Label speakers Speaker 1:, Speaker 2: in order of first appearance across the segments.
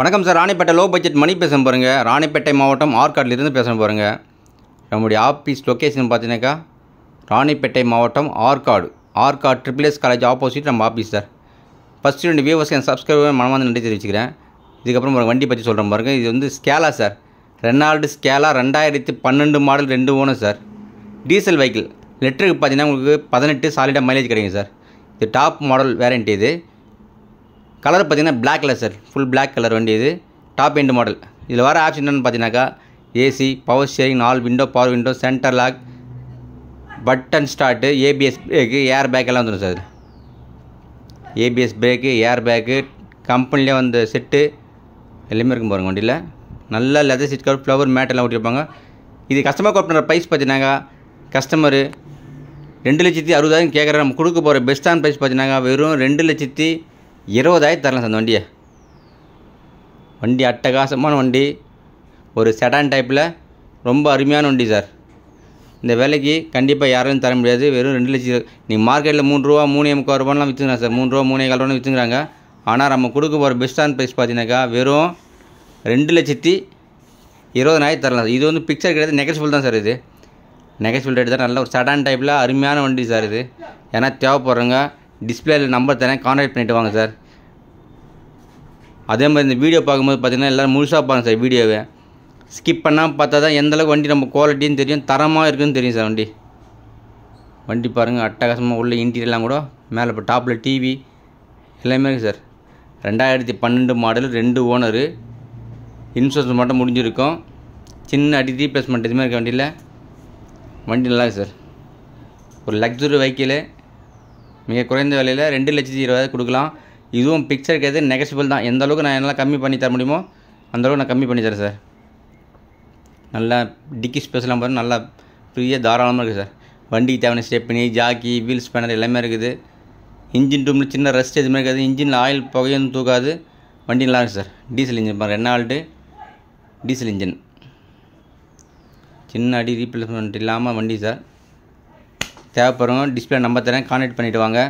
Speaker 1: வணக்கம் sir Ranipet low budget மணி பேச பாருங்க ராணிப்பேட்டை மாவட்டம் ஆர்காட்லேருந்து பேச பாருங்க நம்முடைய ஆஃபீஸ் லொக்கேஷன் பார்த்தீங்கன்னாக்கா ராணிப்பேட்டை மாவட்டம் Arcot Arcot triple S college opposite நம்ம ஆஃபீஸ் சார் ஃபஸ்ட்டு ரெண்டு வியூவர்ஸ் என் சப்ஸ்கிரைபர் மனமார்ந்த நன்றி தெரிவிச்சுக்கிறேன் இதுக்கப்புறம் ஒரு வண்டி பற்றி சொல்கிறேன் பாருங்கள் இது வந்து ஸ்கேலா சார் ரெனால்டு ஸ்கேலா ரெண்டாயிரத்து பன்னெண்டு மாடல் ரெண்டு ஓனர் சார் டீசல் வெஹிக்கிள் லிட்டருக்கு பார்த்தீங்கன்னா உங்களுக்கு பதினெட்டு சாலிடாக மைலேஜ் கிடைக்கும் சார் இது டாப் மாடல் வேரண்டி இது கலர் பார்த்திங்கன்னா colour sir full black colour வண்டி இது டாப் எண்டு மாடல் இதில் வர ஆப்ஷன் என்னென்னு பார்த்தீங்கன்னாக்கா ஏசி பவர் ஸ்டேரிங் நாலு window power window centre lock button start ABS brake air bag எல்லாம் வந்துடும் sir ABS brake air bag கம்பெனிலே வந்த செட்டு எல்லாமே இருக்கும் பாருங்கள் வண்டியில் நல்ல leather seat cover flower mat எல்லாம் ஓட்டியிருப்பாங்க இது கஸ்டமர் கோட் பண்ணுற ப்ரைஸ் பார்த்தீங்கன்னாக்கா கஸ்டமரு ரெண்டு லட்சத்தி அறுபதாயிரம் கேட்குற நம்ம கொடுக்க போகிற பெஸ்ட்டான ப்ரைஸ் பார்த்தீங்கன்னாக்கா வெறும் ரெண்டு லட்சத்தி இருபதாயிரத்து தரலாம் சார் அந்த வண்டியை வண்டி அட்டகாசமான வண்டி ஒரு செடான் டைப்பில் ரொம்ப அருமையான வண்டி சார் இந்த விலைக்கு கண்டிப்பாக யாராலையும் தர முடியாது வெறும் ரெண்டு லட்சம் நீங்கள் மார்க்கெட்டில் மூணு ரூபா மூணே முக்கால் ரூபான்லாம் விற்றுங்க சார் மூணு ரூபா மூணு கால் ரூபான்னு விற்றுங்கிறாங்க ஆனால் நம்ம கொடுக்க போகிற பெஸ்ட்டான ப்ரைஸ் பார்த்தீங்கன்னாக்கா வெறும் ரெண்டு லட்சத்தி இருபதனாயிரத்து தரலாம் சார் இது வந்து பிக்சர் கிடையாது ஃபுல் தான் சார் இது ஃபுல் ரேட் தான் நல்ல ஒரு சடான் டைப்பில் அருமையான வண்டி சார் இது ஏன்னா தேவைப்படுறவங்க டிஸ்பிளேயில் நம்பர் தரேன் கான்டாக்ட் பண்ணிவிட்டு வாங்க சார் அதே மாதிரி இந்த வீடியோ பார்க்கும்போது பார்த்திங்கன்னா எல்லோரும் முழுசாக பாருங்க சார் வீடியோவை ஸ்கிப் பண்ணாமல் பார்த்தா தான் எந்தளவுக்கு வண்டி நம்ம குவாலிட்டின்னு தெரியும் தரமாக இருக்குதுன்னு தெரியும் சார் வண்டி வண்டி பாருங்கள் அட்டகாசமாக உள்ள இன்டீரியர்லாம் கூட மேலே இப்போ டாப்பில் டிவி எல்லாமே இருக்குது சார் ரெண்டாயிரத்தி பன்னெண்டு மாடல் ரெண்டு ஓனரு இன்சூரன்ஸ் மட்டும் முடிஞ்சிருக்கும் சின்ன அடி ரீப்ளேஸ்மெண்ட் எதுவுமே இருக்க வண்டியில் வண்டி நல்லா சார் ஒரு லக்ஸுரி வெஹிக்கிளு மிக குறைந்த விலையில் ரெண்டு லட்சத்தி இருபதாயிரம் கொடுக்கலாம் இதுவும் பிக்சருக்கு எது நெகசிபிள் தான் எந்த அளவுக்கு நான் என்னால் கம்மி பண்ணி தர முடியுமோ அந்தளவுக்கு நான் கம்மி பண்ணி தரேன் சார் நல்லா டிக்கி ஸ்பேஸ்லாம் பாருங்கள் நல்லா ஃப்ரீயாக தாராளமாக இருக்குது சார் வண்டிக்கு தேவையான ஸ்டெப்னி ஜாக்கி வீல்ஸ் பேனர் எல்லாமே இருக்குது இன்ஜின் ரூமில் சின்ன ரெஸ்ட் எதுவுமே இருக்காது இன்ஜினில் ஆயில் புகையும் தூக்காது வண்டி நல்லா இருக்குது சார் டீசல் இன்ஜின் பாருங்கள் ரெனால்டு டீசல் இன்ஜின் சின்ன அடி ரீப்ளேஸ்மெண்ட் இல்லாமல் வண்டி சார் தேவைப்படுறோம் டிஸ்பிளே நம்ப தரேன் கான்டாக்ட் பண்ணிவிட்டு வாங்க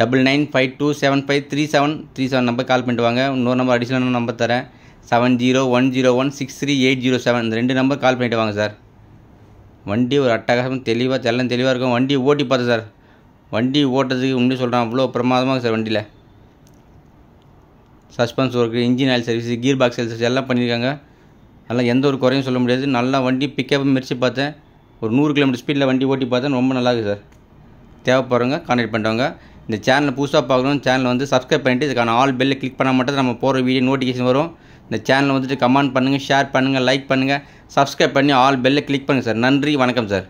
Speaker 1: double nine five two seven five three seven three seven number call பண்ணிட்டு வாங்க இன்னொரு நம்பர் அடிஷனல் நம்பர் தரேன் seven zero one zero one six three eight zero seven இந்த ரெண்டு நம்பர் கால் பண்ணிட்டு வாங்க சார் வண்டி ஒரு அட்டகாசம் தெளிவாக செல்லம் தெளிவாக இருக்கும் வண்டி ஓட்டி பார்த்தேன் சார் வண்டி ஓட்டுறதுக்கு முன்னே சொல்கிறேன் அவ்வளோ பிரமாதமாக சார் வண்டியில் suspension work engine oil service gear box service எல்லாம் பண்ணியிருக்காங்க அதெல்லாம் எந்த ஒரு குறையும் சொல்ல முடியாது நல்லா வண்டி பிக்கப் மிரிச்சு பார்த்தேன் ஒரு நூறு கிலோமீட்டர் ஸ்பீடில் வண்டி ஓட்டி பார்த்தேன் ரொம்ப நல்லா இருக்குது சார் தேவைப்படுறவங்க கான்டாக்ட் பண்ணுறவங்க இந்த சேனல் புதுசாக பார்க்கணும் சேனல் வந்து சப்ஸ்கிரைப் பண்ணிவிட்டு இதுக்கான ஆல் பெல்லில் கிளிக் பண்ணால் மட்டும் நம்ம போகிற வீடியோ நோட்டிஃபிகேஷன் வரும் இந்த சேனலை வந்துட்டு கமெண்ட் பண்ணுங்கள் ஷேர் பண்ணுங்கள் லைக் பண்ணுங்கள் சப்ஸ்கிரைப் பண்ணி ஆல் பெல்லில் கிளிக் பண்ணுங்கள் சார் நன்றி வணக்கம் சார்